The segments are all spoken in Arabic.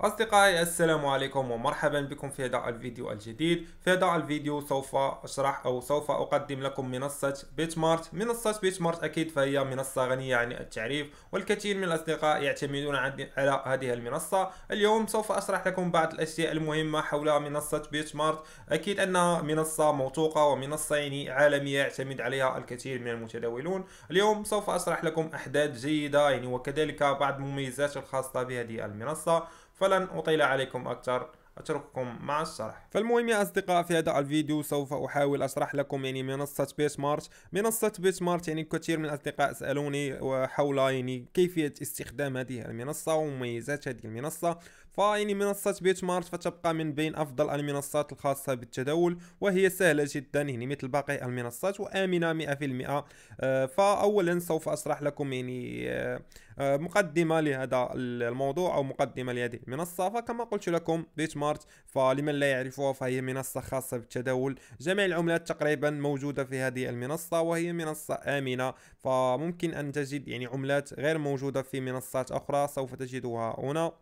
أصدقائي السلام عليكم ومرحبا بكم في هذا الفيديو الجديد في هذا الفيديو سوف أشرح أو سوف أقدم لكم منصة بيتمارت منصة بيتمارت أكيد فهي منصة غنية عن التعريف والكثير من الأصدقاء يعتمدون على هذه المنصة اليوم سوف أشرح لكم بعض الأشياء المهمة حول منصة بيتمارت أكيد أنها منصة موثوقة ومنصة يعني عالمية يعتمد عليها الكثير من المتداولون اليوم سوف أشرح لكم أحداث جيدة يعني وكذلك بعض المميزات الخاصة بهذه المنصة فلن أطيل عليكم أكثر اترككم مع الشرح فالمهم يا اصدقاء في هذا الفيديو سوف احاول اشرح لكم يعني منصه بيت مارت منصه بيت مارت يعني كثير من الاصدقاء سالوني حول يعني كيفيه استخدام هذه المنصه ومميزات هذه المنصه فيعني منصة بيت مارت فتبقى من بين أفضل المنصات الخاصة بالتداول وهي سهلة جدا يعني مثل باقي المنصات وآمنة 100% آه، فأولا سوف أشرح لكم يعني آه، آه، مقدمة لهذا الموضوع أو مقدمة لهذه المنصة فكما قلت لكم بيت مارت فلمن لا يعرفها فهي منصة خاصة بالتداول جميع العملات تقريبا موجودة في هذه المنصة وهي منصة آمنة فممكن أن تجد يعني عملات غير موجودة في منصات أخرى سوف تجدها هنا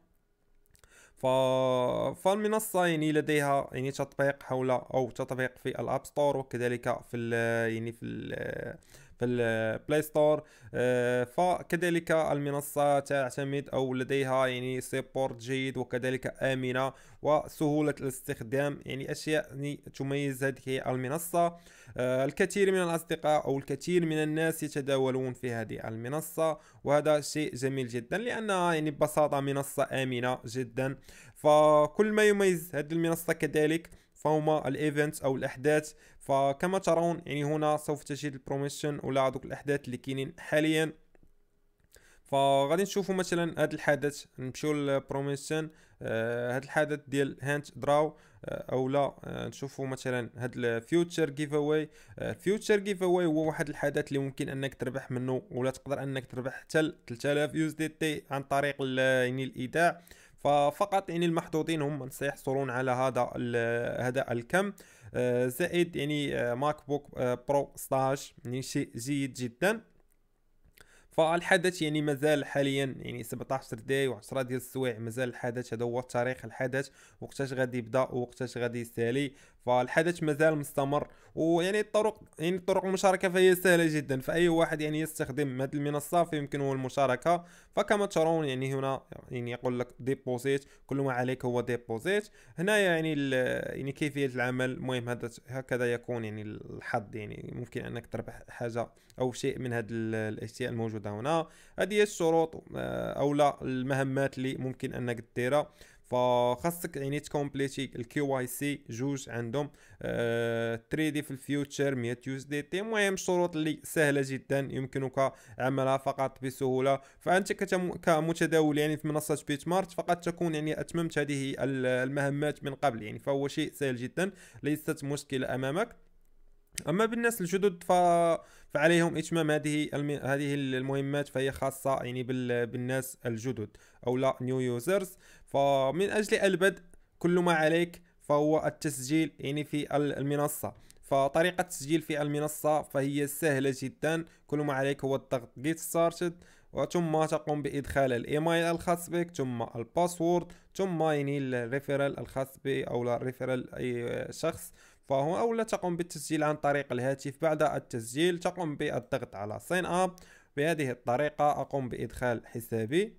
ف... فالمنصه يعني لديها يعني تطبيق حول او تطبيق في الاب ستور وكذلك في ال... يعني في ال... في البلاي آه، ستور فكذلك المنصة تعتمد أو لديها يعني سيبورت جيد وكذلك آمنة وسهولة الاستخدام يعني أشياء يعني تميز هذه المنصة آه، الكثير من الأصدقاء أو الكثير من الناس يتداولون في هذه المنصة وهذا شيء جميل جدا لأنها يعني ببساطة منصة آمنة جدا فكل ما يميز هذه المنصة كذلك فهما الايفنتس او الاحداث فكما ترون يعني هنا سوف تجد البروميشن ولا دوك الاحداث اللي كاينين حاليا فغادي نشوفوا مثلا هاد الحدث نمشيو للبروميشن آه، هاد الحدث ديال هانت دراو آه، او لا آه، نشوفوا مثلا هاد الفيوتشر جيف اواي الفيوتشر جيف اواي هو واحد الحدث اللي ممكن انك تربح منه ولا تقدر انك تربح حتى 3000 يو اس دي تي عن طريق يعني الايداع ففقط يعني المحظوظين هم سيحصلون على هذا هذا الكم آه، زائد يعني ماك بوك برو 16 يعني شيء جيد جدا فالحدث يعني مازال حاليا يعني 17 داي و10 ديال السوايع مازال الحدث هذا هو تاريخ الحدث وقتاش غادي يبدا وقتاش غادي يسالي فالحدث مازال مستمر ويعني الطرق يعني الطرق المشاركه فهي سهله جدا فاي واحد يعني يستخدم هذه المنصه فيمكنه المشاركه فكما ترون يعني هنا يعني يقول لك ديبوزيت كل ما عليك هو ديبوزيت هنا يعني يعني كيفيه العمل المهم هذا هكذا يكون يعني الحظ يعني ممكن انك تربح حاجه او شيء من هذه الاشياء الموجوده هنا هذه هي الشروط آه، او لا المهمات اللي ممكن انك ديرها فخاصك يعني تكومبليتي الكي واي سي جوج عندهم آه تريدي في الفيوتشر 100 يوز دي تي المهم شروط اللي سهله جدا يمكنك عملها فقط بسهوله فانت كمتداول يعني في منصه بيت مارت فقد تكون يعني اتممت هذه المهمات من قبل يعني فهو شيء سهل جدا ليست مشكله امامك اما بالناس الجدد ف... فعليهم اتمام هذه هذه المهمات فهي خاصه يعني بالناس الجدد او لا نيو يوزرز فمن أجل البدء كل ما عليك فهو التسجيل يعني في المنصة فطريقة التسجيل في المنصة فهي سهلة جدا كل ما عليك هو الضغط get started وثم تقوم بادخال الايميل الخاص بك ثم الباسورد ثم يعني الريفيرال الخاص بي او الريفيرال اي شخص فهو اولا تقوم بالتسجيل عن طريق الهاتف بعد التسجيل تقوم بالضغط على ساين اب بهذه الطريقة اقوم بادخال حسابي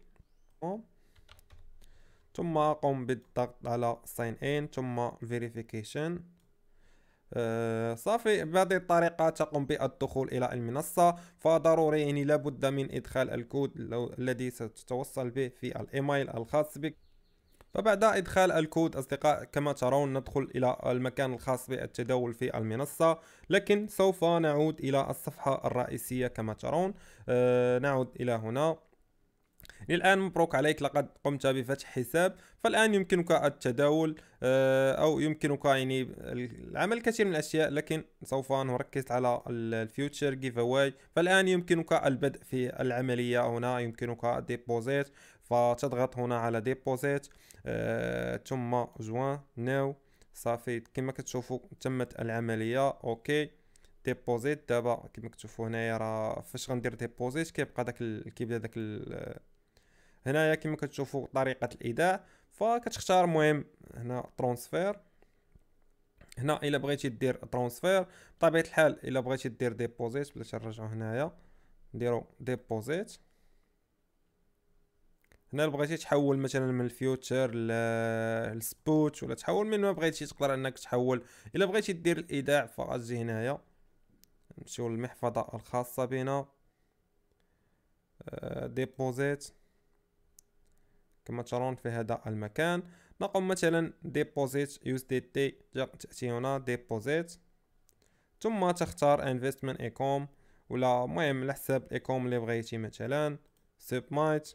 ثم قم بالضغط على ساين ان ثم فيريفيكيشن آه، صافي بهذه الطريقة تقوم بالدخول إلى المنصة فضروري يعني لابد من إدخال الكود الذي ستتوصل به في الإيميل الخاص بك فبعد إدخال الكود أصدقاء كما ترون ندخل إلى المكان الخاص بالتداول في المنصة لكن سوف نعود إلى الصفحة الرئيسية كما ترون آه نعود إلى هنا الآن مبروك عليك لقد قمت بفتح حساب فالآن يمكنك التداول آه، أو يمكنك يعني العمل الكثير من الأشياء لكن سوف نركز على الفيوتشر جيف اواي فالآن يمكنك البدء في العملية هنا يمكنك ديبوزيت فتضغط هنا على ديبوزيت آه، ثم جوان ناو صافي كما كتشوفوا تمت العملية أوكي ديبوزيت دابا كما كتشوفوا هنايا راه فاش غندير ديبوزيت كيبقى داك كيبدا داك هنايا كما كتشوفوا طريقه الايداع فكتختار مهم هنا ترانسفير هنا الا بغيتي دير ترانسفير بطبيعه الحال الا بغيتي دير ديبوزيت بلاتي نرجعو هنايا نديرو ديبوزيت هنا بغيتي تحول مثلا من الفيوتشر للسبوت ولا تحول من ما بغيتي تقدر انك تحول الا بغيتي دير الايداع فغتجي هنايا نمشيو للمحفظه الخاصه بنا ديبوزيت آه، كما ترون في هذا المكان نقوم مثلا ديبوزيت يو اس دي تي تاتي هنا ديبوزيت ثم تختار انفستمنت ايكوم ولا المهم على حساب الايكوم اللي بغيتي مثلا سيب مايت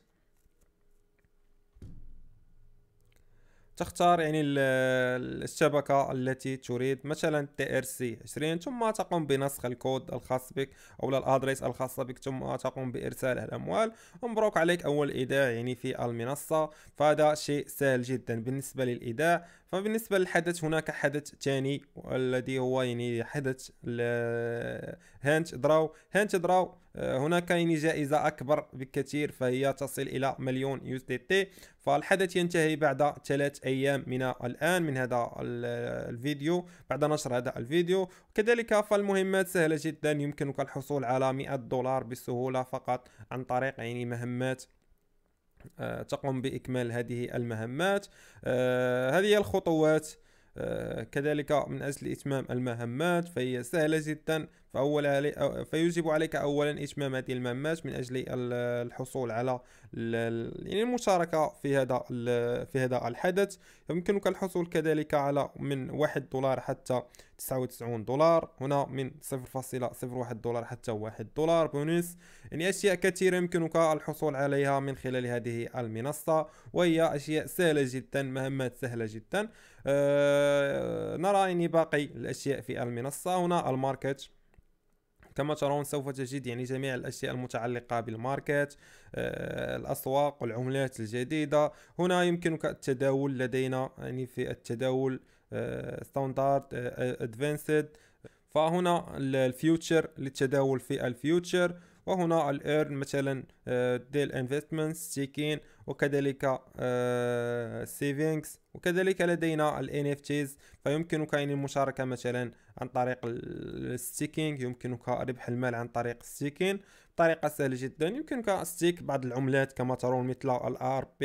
تختار يعني الشبكة التي تريد مثلا تي ار سي 20 ثم تقوم بنسخ الكود الخاص بك او الادريس الخاصة بك ثم تقوم بارسال الاموال ومبروك عليك اول ايداع يعني في المنصة فهذا شيء سهل جدا بالنسبة للايداع فبالنسبة للحدث هناك حدث ثاني والذي هو يعني حدث هانت دراو هانت دراو آه، هناك يعني جائزة أكبر بكثير فهي تصل إلى مليون يو دي تي فالحدث ينتهي بعد ثلاث أيام من الآن من هذا الفيديو بعد نشر هذا الفيديو كذلك فالمهمات سهلة جدا يمكنك الحصول على 100 دولار بسهولة فقط عن طريق يعني مهمات آه، تقوم باكمال هذه المهمات آه، هذه هي الخطوات آه، كذلك من اجل اتمام المهمات فهي سهله جدا فأول علي فيجب عليك أولا إتمام هذه المهمات من أجل الحصول على يعني المشاركة في هذا في هذا الحدث يمكنك الحصول كذلك على من 1 دولار حتى 99 دولار هنا من 0.01 دولار حتى 1 دولار بونس يعني أشياء كثيرة يمكنك الحصول عليها من خلال هذه المنصة وهي أشياء سهلة جدا مهمات سهلة جدا أه نرى يعني باقي الأشياء في المنصة هنا الماركت كما ترون سوف تجد يعني جميع الاشياء المتعلقه بالماركت آه، الاسواق والعملات الجديده هنا يمكنك التداول لدينا يعني في التداول ستاندرد آه، ادفانسد آه، فهنا الفيوتشر للتداول في الفيوتشر وهنا الايرن مثلا ديل انفستمنت ستيكين وكذلك السيفينكس آه، وكذلك لدينا ال NFTs فيمكنك يعني المشاركة مثلا عن طريق الستيكينغ يمكنك ربح المال عن طريق الستيكين طريقة سهلة جدا يمكنك ستيك بعض العملات كما ترون مثل ال RP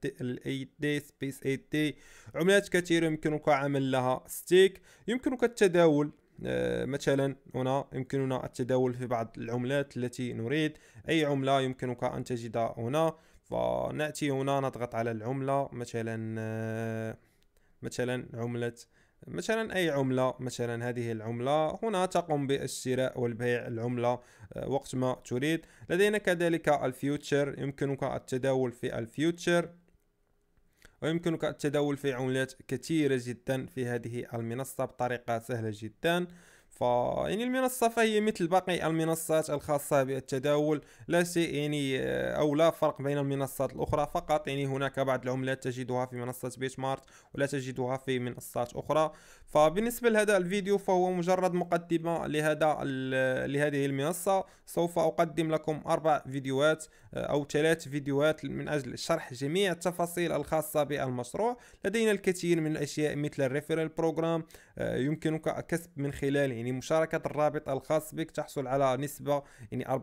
دي AD Space AD عملات كثيرة يمكنك عمل لها ستيك يمكنك التداول آه، مثلا هنا يمكننا التداول في بعض العملات التي نريد أي عملة يمكنك أن تجد هنا فنأتي هنا نضغط على العملة مثلا آه، مثلا عملة مثلا اي عمله مثلا هذه العمله هنا تقوم بالشراء والبيع العمله آه، وقت ما تريد لدينا كذلك الفيوتشر يمكنك التداول في الفيوتشر ويمكنك التداول في عملات كثيرة جدا في هذه المنصة بطريقة سهلة جدا يعني المنصة فهي مثل باقي المنصات الخاصة بالتداول لا شيء يعني آه، أو لا فرق بين المنصات الأخرى فقط يعني هناك بعض العملات تجدها في منصة بيت مارت ولا تجدها في منصات أخرى فبالنسبة لهذا الفيديو فهو مجرد مقدمة لهذا لهذه المنصة سوف أقدم لكم أربع فيديوهات آه، أو ثلاث فيديوهات من أجل شرح جميع التفاصيل الخاصة بالمشروع لدينا الكثير من الأشياء مثل الريفرال آه، بروجرام يمكنك كسب من خلال يعني يعني مشاركة الرابط الخاص بك تحصل على نسبة يعني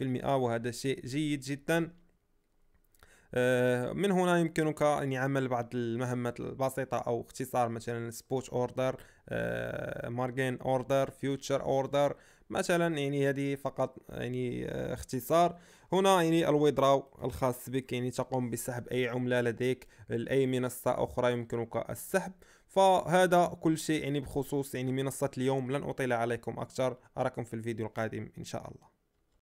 المئة وهذا شيء جيد جدا آه، من هنا يمكنك يعني عمل بعض المهمات البسيطة أو اختصار مثلا سبوت اوردر مارجن اوردر فيوتشر اوردر مثلا يعني هذه فقط يعني آه، اختصار هنا يعني الويدراو الخاص بك يعني تقوم بسحب اي عمله لديك لاي منصه اخرى يمكنك السحب فهذا كل شيء يعني بخصوص يعني منصه اليوم لن اطيل عليكم اكثر اراكم في الفيديو القادم ان شاء الله